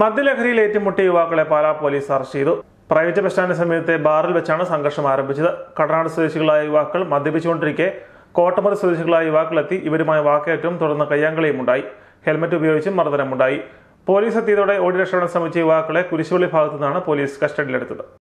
മദ്യലഹരിയിൽ ഏറ്റുമുട്ടിയ യുവാക്കളെ പാലാ പോലീസ് അറസ്റ്റ് ചെയ്തു പ്രൈവറ്റ് ബസ്റ്റാൻഡ് സമീപത്തെ ബാറിൽ വെച്ചാണ് സംഘർഷം ആരംഭിച്ചത് കടനാട് സ്വദേശികളായ യുവാക്കൾ മദ്യപിച്ചുകൊണ്ടിരിക്കെ കോട്ടമറി സ്വദേശികളായ യുവാക്കളെത്തി ഇവരുമായി വാക്കേറ്റവും തുടർന്ന് കയ്യാങ്കളിയും ഉണ്ടായി ഹെൽമറ്റ് ഉപയോഗിച്ചും മർദ്ദനമുണ്ടായി പോലീസ് എത്തിയതോടെ ഓടി രക്ഷപ്പെടാൻ ശ്രമിച്ച യുവാക്കളെ കുരിശുപള്ളി ഭാഗത്തു നിന്നാണ് പോലീസ് കസ്റ്റഡിയിലെടുത്തത്